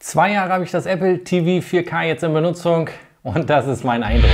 Zwei Jahre habe ich das Apple TV 4K jetzt in Benutzung und das ist mein Eindruck.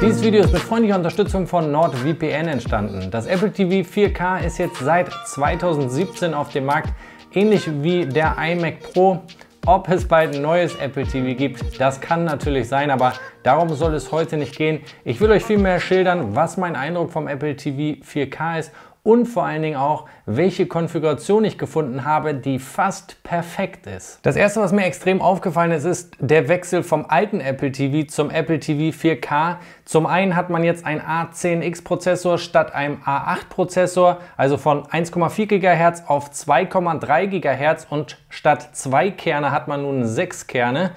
Dieses Video ist mit freundlicher Unterstützung von NordVPN entstanden. Das Apple TV 4K ist jetzt seit 2017 auf dem Markt, ähnlich wie der iMac Pro. Ob es bald ein neues Apple TV gibt, das kann natürlich sein, aber darum soll es heute nicht gehen. Ich will euch vielmehr schildern, was mein Eindruck vom Apple TV 4K ist und vor allen Dingen auch, welche Konfiguration ich gefunden habe, die fast perfekt ist. Das erste, was mir extrem aufgefallen ist, ist der Wechsel vom alten Apple TV zum Apple TV 4K. Zum einen hat man jetzt einen A10X Prozessor statt einem A8 Prozessor, also von 1,4 GHz auf 2,3 GHz und statt zwei Kerne hat man nun sechs Kerne.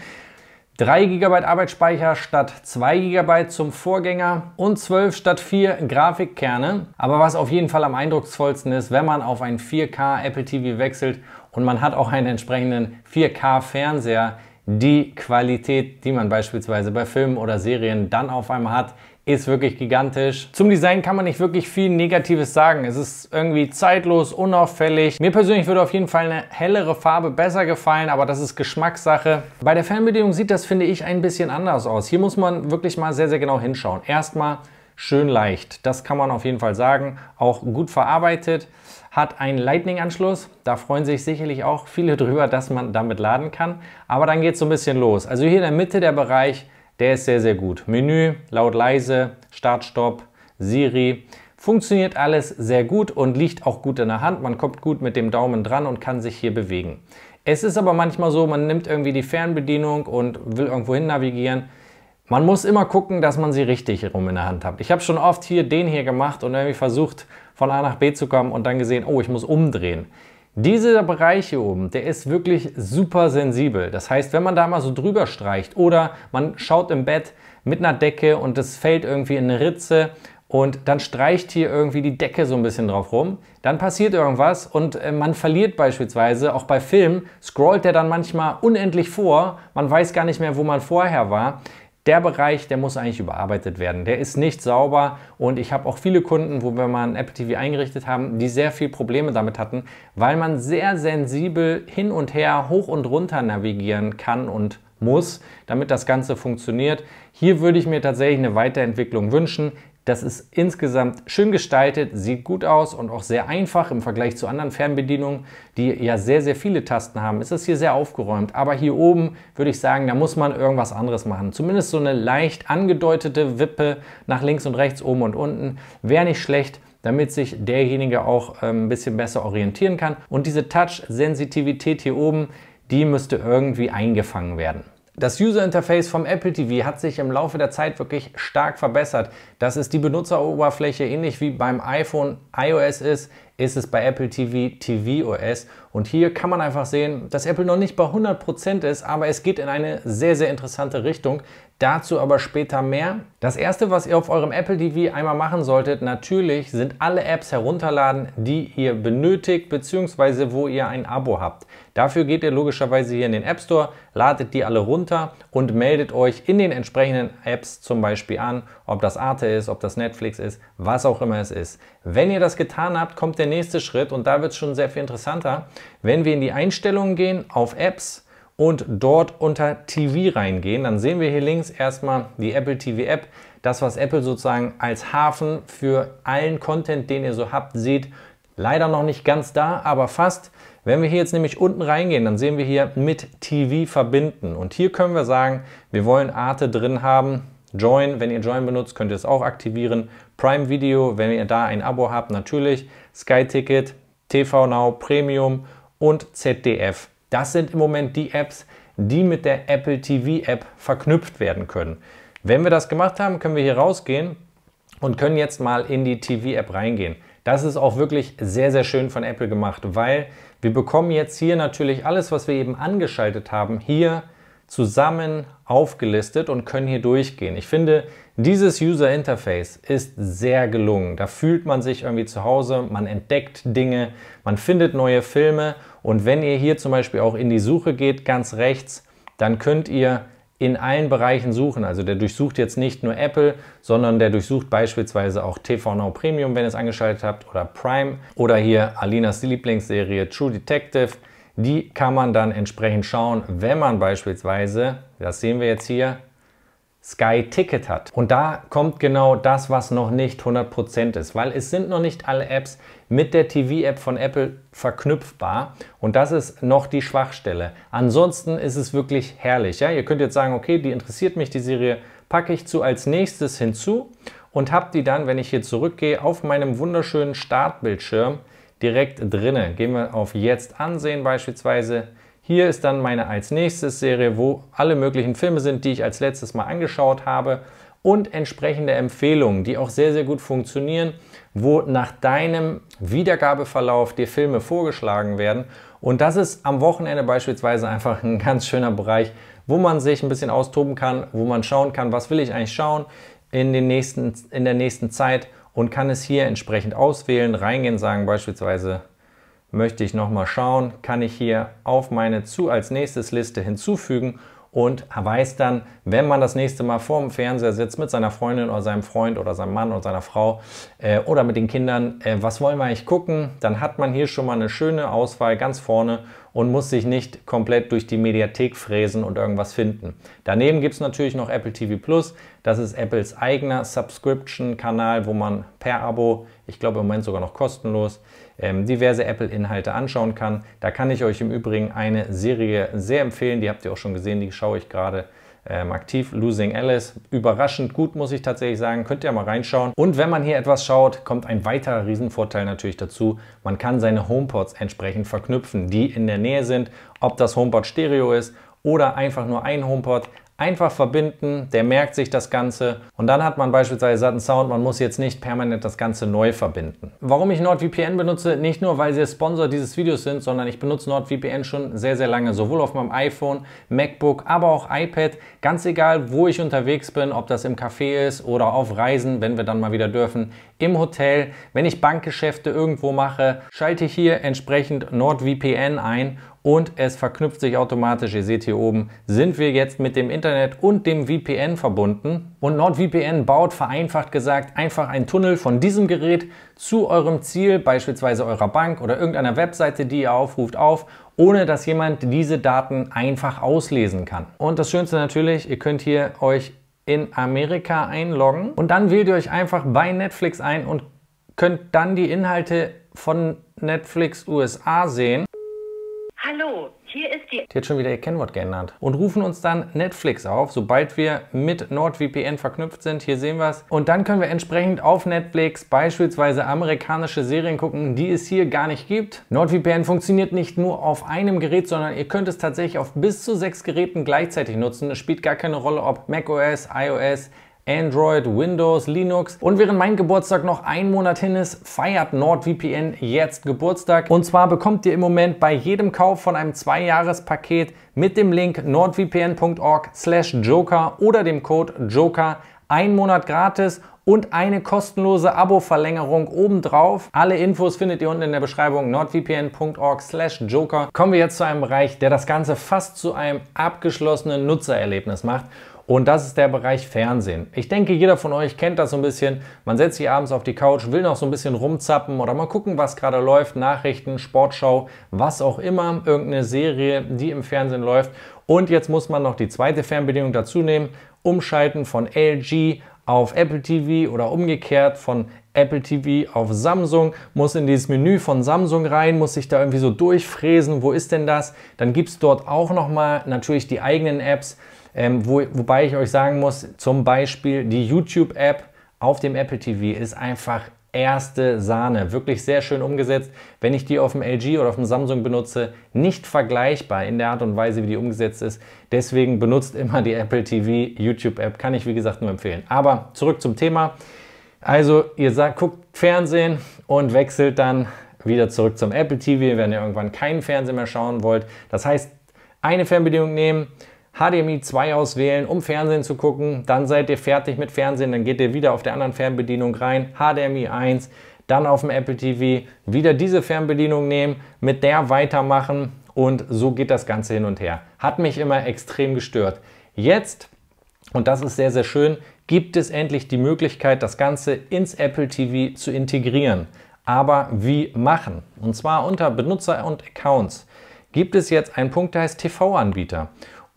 3 GB Arbeitsspeicher statt 2 GB zum Vorgänger und 12 statt 4 Grafikkerne. Aber was auf jeden Fall am eindrucksvollsten ist, wenn man auf ein 4K Apple TV wechselt und man hat auch einen entsprechenden 4K Fernseher, die Qualität, die man beispielsweise bei Filmen oder Serien dann auf einmal hat, ist wirklich gigantisch. Zum Design kann man nicht wirklich viel Negatives sagen. Es ist irgendwie zeitlos, unauffällig. Mir persönlich würde auf jeden Fall eine hellere Farbe besser gefallen, aber das ist Geschmackssache. Bei der Fernbedienung sieht das, finde ich, ein bisschen anders aus. Hier muss man wirklich mal sehr, sehr genau hinschauen. Erstmal schön leicht. Das kann man auf jeden Fall sagen. Auch gut verarbeitet. Hat einen Lightning-Anschluss. Da freuen sich sicherlich auch viele drüber, dass man damit laden kann. Aber dann geht es so ein bisschen los. Also hier in der Mitte der Bereich der ist sehr, sehr gut. Menü, laut leise, Start, Stopp, Siri. Funktioniert alles sehr gut und liegt auch gut in der Hand. Man kommt gut mit dem Daumen dran und kann sich hier bewegen. Es ist aber manchmal so, man nimmt irgendwie die Fernbedienung und will irgendwo hin navigieren. Man muss immer gucken, dass man sie richtig rum in der Hand hat. Ich habe schon oft hier den hier gemacht und irgendwie versucht, von A nach B zu kommen und dann gesehen, oh, ich muss umdrehen. Dieser Bereich hier oben, der ist wirklich super sensibel. Das heißt, wenn man da mal so drüber streicht oder man schaut im Bett mit einer Decke und das fällt irgendwie in eine Ritze und dann streicht hier irgendwie die Decke so ein bisschen drauf rum, dann passiert irgendwas und äh, man verliert beispielsweise, auch bei Filmen, scrollt der dann manchmal unendlich vor, man weiß gar nicht mehr, wo man vorher war der Bereich, der muss eigentlich überarbeitet werden. Der ist nicht sauber und ich habe auch viele Kunden, wo wir mal ein Apple TV eingerichtet haben, die sehr viel Probleme damit hatten, weil man sehr sensibel hin und her, hoch und runter navigieren kann und muss, damit das Ganze funktioniert. Hier würde ich mir tatsächlich eine Weiterentwicklung wünschen. Das ist insgesamt schön gestaltet, sieht gut aus und auch sehr einfach im Vergleich zu anderen Fernbedienungen, die ja sehr, sehr viele Tasten haben. Es ist hier sehr aufgeräumt, aber hier oben würde ich sagen, da muss man irgendwas anderes machen. Zumindest so eine leicht angedeutete Wippe nach links und rechts, oben und unten wäre nicht schlecht damit sich derjenige auch ähm, ein bisschen besser orientieren kann. Und diese Touch-Sensitivität hier oben, die müsste irgendwie eingefangen werden. Das User Interface vom Apple TV hat sich im Laufe der Zeit wirklich stark verbessert. Dass es die Benutzeroberfläche ähnlich wie beim iPhone iOS ist, ist es bei Apple TV tvOS. Und hier kann man einfach sehen, dass Apple noch nicht bei 100% ist, aber es geht in eine sehr, sehr interessante Richtung. Dazu aber später mehr. Das erste, was ihr auf eurem Apple TV einmal machen solltet, natürlich sind alle Apps herunterladen, die ihr benötigt bzw. wo ihr ein Abo habt. Dafür geht ihr logischerweise hier in den App Store, ladet die alle runter und meldet euch in den entsprechenden Apps zum Beispiel an, ob das Arte ist, ob das Netflix ist, was auch immer es ist. Wenn ihr das getan habt, kommt der nächste Schritt und da wird es schon sehr viel interessanter. Wenn wir in die Einstellungen gehen, auf Apps, und dort unter TV reingehen, dann sehen wir hier links erstmal die Apple TV App, das was Apple sozusagen als Hafen für allen Content, den ihr so habt, seht. Leider noch nicht ganz da, aber fast. Wenn wir hier jetzt nämlich unten reingehen, dann sehen wir hier mit TV verbinden und hier können wir sagen, wir wollen Arte drin haben. Join, wenn ihr Join benutzt, könnt ihr es auch aktivieren. Prime Video, wenn ihr da ein Abo habt, natürlich. Sky Ticket, TV Now Premium und ZDF. Das sind im Moment die Apps, die mit der Apple TV App verknüpft werden können. Wenn wir das gemacht haben, können wir hier rausgehen und können jetzt mal in die TV App reingehen. Das ist auch wirklich sehr, sehr schön von Apple gemacht, weil wir bekommen jetzt hier natürlich alles, was wir eben angeschaltet haben, hier zusammen aufgelistet und können hier durchgehen. Ich finde, dieses User Interface ist sehr gelungen. Da fühlt man sich irgendwie zu Hause, man entdeckt Dinge, man findet neue Filme und wenn ihr hier zum Beispiel auch in die Suche geht, ganz rechts, dann könnt ihr in allen Bereichen suchen. Also der durchsucht jetzt nicht nur Apple, sondern der durchsucht beispielsweise auch TV Now Premium, wenn ihr es angeschaltet habt, oder Prime oder hier Alinas Lieblingsserie True Detective. Die kann man dann entsprechend schauen, wenn man beispielsweise, das sehen wir jetzt hier, Sky Ticket hat. Und da kommt genau das, was noch nicht 100% ist, weil es sind noch nicht alle Apps mit der TV-App von Apple verknüpfbar und das ist noch die Schwachstelle. Ansonsten ist es wirklich herrlich. Ja? Ihr könnt jetzt sagen, okay, die interessiert mich, die Serie packe ich zu als nächstes hinzu und habe die dann, wenn ich hier zurückgehe, auf meinem wunderschönen Startbildschirm direkt drinne. Gehen wir auf Jetzt ansehen beispielsweise. Hier ist dann meine als nächstes Serie, wo alle möglichen Filme sind, die ich als letztes Mal angeschaut habe und entsprechende Empfehlungen, die auch sehr, sehr gut funktionieren, wo nach deinem Wiedergabeverlauf dir Filme vorgeschlagen werden. Und das ist am Wochenende beispielsweise einfach ein ganz schöner Bereich, wo man sich ein bisschen austoben kann, wo man schauen kann, was will ich eigentlich schauen in, den nächsten, in der nächsten Zeit und kann es hier entsprechend auswählen, reingehen, sagen beispielsweise, möchte ich nochmal schauen, kann ich hier auf meine zu als nächstes Liste hinzufügen und weiß dann, wenn man das nächste Mal vor dem Fernseher sitzt mit seiner Freundin oder seinem Freund oder seinem Mann oder seiner Frau äh, oder mit den Kindern, äh, was wollen wir eigentlich gucken, dann hat man hier schon mal eine schöne Auswahl ganz vorne und muss sich nicht komplett durch die Mediathek fräsen und irgendwas finden. Daneben gibt es natürlich noch Apple TV Plus. Das ist Apples eigener Subscription-Kanal, wo man per Abo, ich glaube im Moment sogar noch kostenlos, ähm, diverse Apple-Inhalte anschauen kann. Da kann ich euch im Übrigen eine Serie sehr empfehlen, die habt ihr auch schon gesehen, die schaue ich gerade ähm, aktiv. Losing Alice, überraschend gut, muss ich tatsächlich sagen. Könnt ihr mal reinschauen. Und wenn man hier etwas schaut, kommt ein weiterer Riesenvorteil natürlich dazu. Man kann seine HomePods entsprechend verknüpfen, die in der Nähe sind. Ob das HomePod Stereo ist oder einfach nur ein HomePod. Einfach verbinden, der merkt sich das Ganze und dann hat man beispielsweise satten Sound, man muss jetzt nicht permanent das Ganze neu verbinden. Warum ich NordVPN benutze, nicht nur, weil sie Sponsor dieses Videos sind, sondern ich benutze NordVPN schon sehr, sehr lange, sowohl auf meinem iPhone, MacBook, aber auch iPad, ganz egal, wo ich unterwegs bin, ob das im Café ist oder auf Reisen, wenn wir dann mal wieder dürfen im Hotel, wenn ich Bankgeschäfte irgendwo mache, schalte ich hier entsprechend NordVPN ein und es verknüpft sich automatisch. Ihr seht hier oben, sind wir jetzt mit dem Internet und dem VPN verbunden. Und NordVPN baut vereinfacht gesagt einfach einen Tunnel von diesem Gerät zu eurem Ziel, beispielsweise eurer Bank oder irgendeiner Webseite, die ihr aufruft, auf, ohne dass jemand diese Daten einfach auslesen kann. Und das Schönste natürlich, ihr könnt hier euch in Amerika einloggen und dann wählt ihr euch einfach bei Netflix ein und könnt dann die Inhalte von Netflix USA sehen. Hallo, hier ist die. Die hat schon wieder ihr Kennwort geändert. Und rufen uns dann Netflix auf, sobald wir mit NordVPN verknüpft sind. Hier sehen wir es. Und dann können wir entsprechend auf Netflix beispielsweise amerikanische Serien gucken, die es hier gar nicht gibt. NordVPN funktioniert nicht nur auf einem Gerät, sondern ihr könnt es tatsächlich auf bis zu sechs Geräten gleichzeitig nutzen. Es spielt gar keine Rolle, ob macOS, iOS, Android, Windows, Linux. Und während mein Geburtstag noch ein Monat hin ist, feiert NordVPN jetzt Geburtstag. Und zwar bekommt ihr im Moment bei jedem Kauf von einem Zweijahrespaket mit dem Link nordvpn.org slash joker oder dem Code joker ein Monat gratis und eine kostenlose Abo-Verlängerung obendrauf. Alle Infos findet ihr unten in der Beschreibung nordvpn.org slash joker. Kommen wir jetzt zu einem Bereich, der das Ganze fast zu einem abgeschlossenen Nutzererlebnis macht. Und das ist der Bereich Fernsehen. Ich denke, jeder von euch kennt das so ein bisschen. Man setzt sich abends auf die Couch, will noch so ein bisschen rumzappen oder mal gucken, was gerade läuft. Nachrichten, Sportschau, was auch immer. Irgendeine Serie, die im Fernsehen läuft. Und jetzt muss man noch die zweite Fernbedienung dazu nehmen. Umschalten von LG auf Apple TV oder umgekehrt von Apple TV auf Samsung, muss in dieses Menü von Samsung rein, muss sich da irgendwie so durchfräsen, wo ist denn das? Dann gibt es dort auch nochmal natürlich die eigenen Apps, ähm, wo, wobei ich euch sagen muss, zum Beispiel die YouTube-App auf dem Apple TV ist einfach erste Sahne. Wirklich sehr schön umgesetzt. Wenn ich die auf dem LG oder auf dem Samsung benutze, nicht vergleichbar in der Art und Weise, wie die umgesetzt ist. Deswegen benutzt immer die Apple TV YouTube App. Kann ich, wie gesagt, nur empfehlen. Aber zurück zum Thema. Also, ihr sagt, guckt Fernsehen und wechselt dann wieder zurück zum Apple TV, wenn ihr irgendwann keinen Fernsehen mehr schauen wollt. Das heißt, eine Fernbedienung nehmen, HDMI 2 auswählen, um Fernsehen zu gucken. Dann seid ihr fertig mit Fernsehen, dann geht ihr wieder auf der anderen Fernbedienung rein, HDMI 1, dann auf dem Apple TV, wieder diese Fernbedienung nehmen, mit der weitermachen und so geht das Ganze hin und her. Hat mich immer extrem gestört. Jetzt, und das ist sehr, sehr schön, gibt es endlich die Möglichkeit, das Ganze ins Apple TV zu integrieren. Aber wie machen? Und zwar unter Benutzer und Accounts gibt es jetzt einen Punkt, der heißt TV-Anbieter.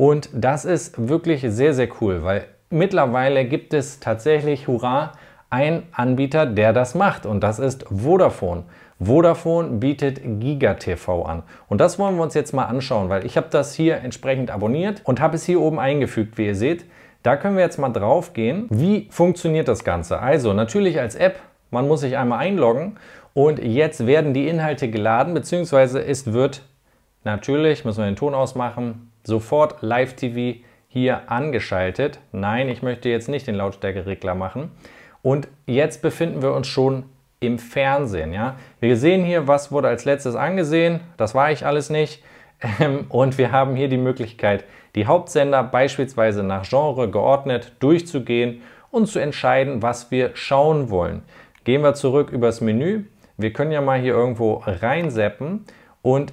Und das ist wirklich sehr, sehr cool, weil mittlerweile gibt es tatsächlich, hurra, einen Anbieter, der das macht. Und das ist Vodafone. Vodafone bietet GigaTV an. Und das wollen wir uns jetzt mal anschauen, weil ich habe das hier entsprechend abonniert und habe es hier oben eingefügt, wie ihr seht. Da können wir jetzt mal drauf gehen. Wie funktioniert das Ganze? Also natürlich als App, man muss sich einmal einloggen und jetzt werden die Inhalte geladen, beziehungsweise es wird natürlich, müssen wir den Ton ausmachen, sofort Live-TV hier angeschaltet. Nein, ich möchte jetzt nicht den Lautstärkeregler machen. Und jetzt befinden wir uns schon im Fernsehen. Ja? Wir sehen hier, was wurde als letztes angesehen. Das war ich alles nicht. Ähm, und wir haben hier die Möglichkeit, die Hauptsender beispielsweise nach Genre geordnet durchzugehen und zu entscheiden, was wir schauen wollen. Gehen wir zurück übers Menü. Wir können ja mal hier irgendwo reinseppen und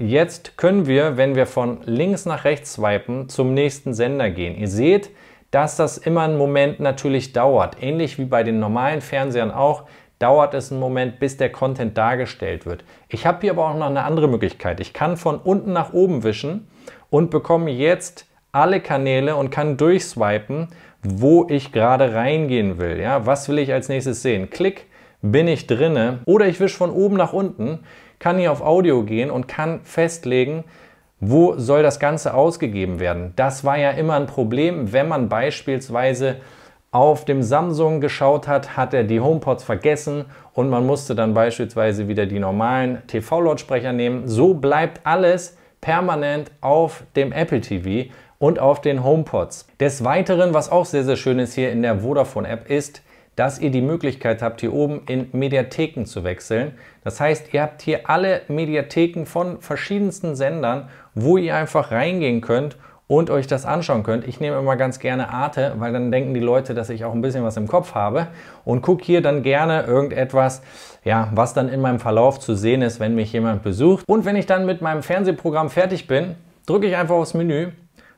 Jetzt können wir, wenn wir von links nach rechts swipen, zum nächsten Sender gehen. Ihr seht, dass das immer einen Moment natürlich dauert. Ähnlich wie bei den normalen Fernsehern auch, dauert es einen Moment, bis der Content dargestellt wird. Ich habe hier aber auch noch eine andere Möglichkeit. Ich kann von unten nach oben wischen und bekomme jetzt alle Kanäle und kann durchswipen, wo ich gerade reingehen will. Ja, was will ich als nächstes sehen? Klick, bin ich drinne. Oder ich wische von oben nach unten kann hier auf Audio gehen und kann festlegen, wo soll das Ganze ausgegeben werden. Das war ja immer ein Problem, wenn man beispielsweise auf dem Samsung geschaut hat, hat er die HomePods vergessen und man musste dann beispielsweise wieder die normalen TV-Lautsprecher nehmen. So bleibt alles permanent auf dem Apple TV und auf den HomePods. Des Weiteren, was auch sehr, sehr schön ist hier in der Vodafone-App, ist, dass ihr die Möglichkeit habt, hier oben in Mediatheken zu wechseln. Das heißt, ihr habt hier alle Mediatheken von verschiedensten Sendern, wo ihr einfach reingehen könnt und euch das anschauen könnt. Ich nehme immer ganz gerne Arte, weil dann denken die Leute, dass ich auch ein bisschen was im Kopf habe und gucke hier dann gerne irgendetwas, ja, was dann in meinem Verlauf zu sehen ist, wenn mich jemand besucht. Und wenn ich dann mit meinem Fernsehprogramm fertig bin, drücke ich einfach aufs Menü,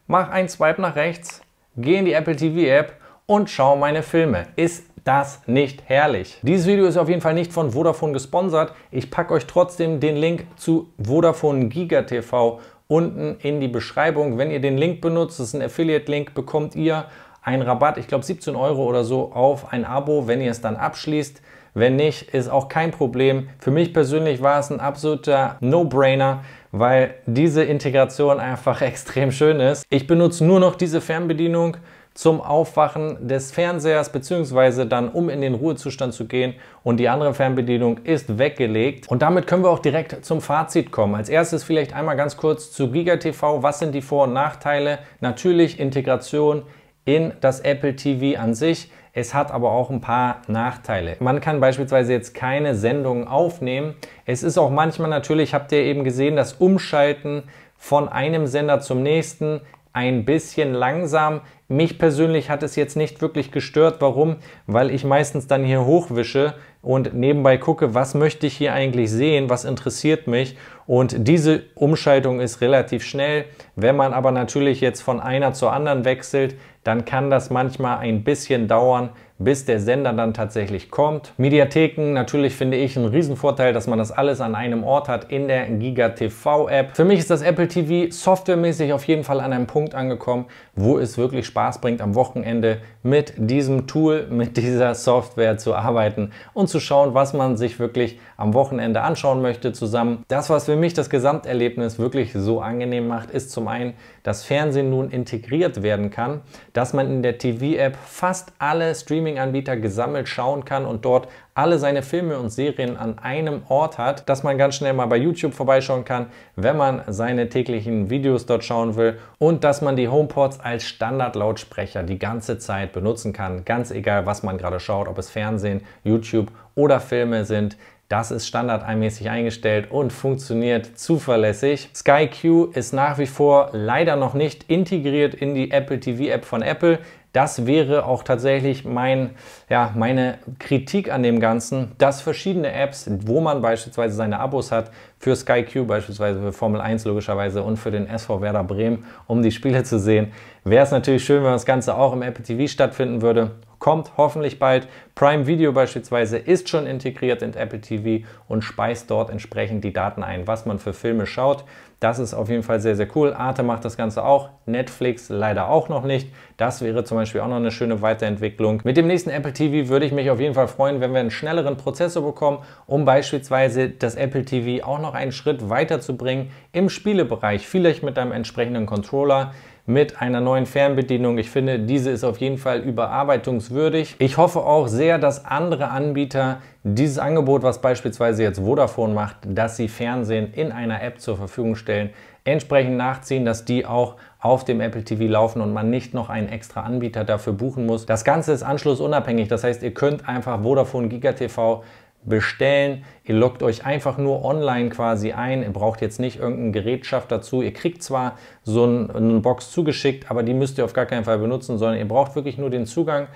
mache einen Swipe nach rechts, gehe in die Apple TV App und schaue meine Filme. Ist das nicht herrlich? Dieses Video ist auf jeden Fall nicht von Vodafone gesponsert. Ich packe euch trotzdem den Link zu Vodafone Giga TV unten in die Beschreibung. Wenn ihr den Link benutzt, das ist ein Affiliate-Link, bekommt ihr einen Rabatt, ich glaube 17 Euro oder so, auf ein Abo, wenn ihr es dann abschließt. Wenn nicht, ist auch kein Problem. Für mich persönlich war es ein absoluter No-Brainer, weil diese Integration einfach extrem schön ist. Ich benutze nur noch diese Fernbedienung zum Aufwachen des Fernsehers beziehungsweise dann um in den Ruhezustand zu gehen und die andere Fernbedienung ist weggelegt. Und damit können wir auch direkt zum Fazit kommen. Als erstes vielleicht einmal ganz kurz zu Giga TV. Was sind die Vor- und Nachteile? Natürlich Integration in das Apple TV an sich. Es hat aber auch ein paar Nachteile. Man kann beispielsweise jetzt keine Sendungen aufnehmen. Es ist auch manchmal natürlich, habt ihr eben gesehen, das Umschalten von einem Sender zum nächsten ein bisschen langsam. Mich persönlich hat es jetzt nicht wirklich gestört. Warum? Weil ich meistens dann hier hochwische und nebenbei gucke, was möchte ich hier eigentlich sehen, was interessiert mich und diese Umschaltung ist relativ schnell. Wenn man aber natürlich jetzt von einer zur anderen wechselt, dann kann das manchmal ein bisschen dauern, bis der Sender dann tatsächlich kommt. Mediatheken, natürlich finde ich einen Riesenvorteil, dass man das alles an einem Ort hat in der Giga TV App. Für mich ist das Apple TV softwaremäßig auf jeden Fall an einem Punkt angekommen, wo es wirklich Spaß bringt, am Wochenende mit diesem Tool, mit dieser Software zu arbeiten und zu schauen, was man sich wirklich am Wochenende anschauen möchte zusammen. Das, was wir mich das Gesamterlebnis wirklich so angenehm macht, ist zum einen, dass Fernsehen nun integriert werden kann, dass man in der TV-App fast alle Streaming-Anbieter gesammelt schauen kann und dort alle seine Filme und Serien an einem Ort hat, dass man ganz schnell mal bei YouTube vorbeischauen kann, wenn man seine täglichen Videos dort schauen will und dass man die HomePods als Standardlautsprecher die ganze Zeit benutzen kann, ganz egal was man gerade schaut, ob es Fernsehen, YouTube oder Filme sind. Das ist standardeinmäßig eingestellt und funktioniert zuverlässig. SkyQ ist nach wie vor leider noch nicht integriert in die Apple TV App von Apple. Das wäre auch tatsächlich mein, ja, meine Kritik an dem Ganzen, dass verschiedene Apps, wo man beispielsweise seine Abos hat, für SkyQ beispielsweise, für Formel 1 logischerweise und für den SV Werder Bremen, um die Spiele zu sehen, wäre es natürlich schön, wenn das Ganze auch im Apple TV stattfinden würde kommt hoffentlich bald. Prime Video beispielsweise ist schon integriert in Apple TV und speist dort entsprechend die Daten ein, was man für Filme schaut. Das ist auf jeden Fall sehr, sehr cool. Arte macht das Ganze auch, Netflix leider auch noch nicht. Das wäre zum Beispiel auch noch eine schöne Weiterentwicklung. Mit dem nächsten Apple TV würde ich mich auf jeden Fall freuen, wenn wir einen schnelleren Prozessor bekommen, um beispielsweise das Apple TV auch noch einen Schritt weiterzubringen im Spielebereich, vielleicht mit einem entsprechenden Controller mit einer neuen Fernbedienung. Ich finde, diese ist auf jeden Fall überarbeitungswürdig. Ich hoffe auch sehr, dass andere Anbieter dieses Angebot, was beispielsweise jetzt Vodafone macht, dass sie Fernsehen in einer App zur Verfügung stellen, entsprechend nachziehen, dass die auch auf dem Apple TV laufen und man nicht noch einen extra Anbieter dafür buchen muss. Das Ganze ist anschlussunabhängig, das heißt, ihr könnt einfach Vodafone Giga TV bestellen. Ihr loggt euch einfach nur online quasi ein. Ihr braucht jetzt nicht irgendein Gerätschaft dazu. Ihr kriegt zwar so eine Box zugeschickt, aber die müsst ihr auf gar keinen Fall benutzen, sondern ihr braucht wirklich nur den Zugang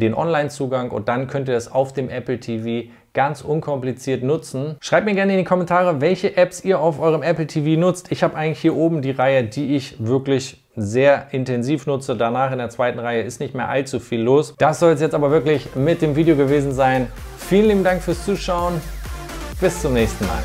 den Online-Zugang und dann könnt ihr das auf dem Apple TV ganz unkompliziert nutzen. Schreibt mir gerne in die Kommentare, welche Apps ihr auf eurem Apple TV nutzt. Ich habe eigentlich hier oben die Reihe, die ich wirklich sehr intensiv nutze. Danach in der zweiten Reihe ist nicht mehr allzu viel los. Das soll es jetzt aber wirklich mit dem Video gewesen sein. Vielen lieben Dank fürs Zuschauen. Bis zum nächsten Mal.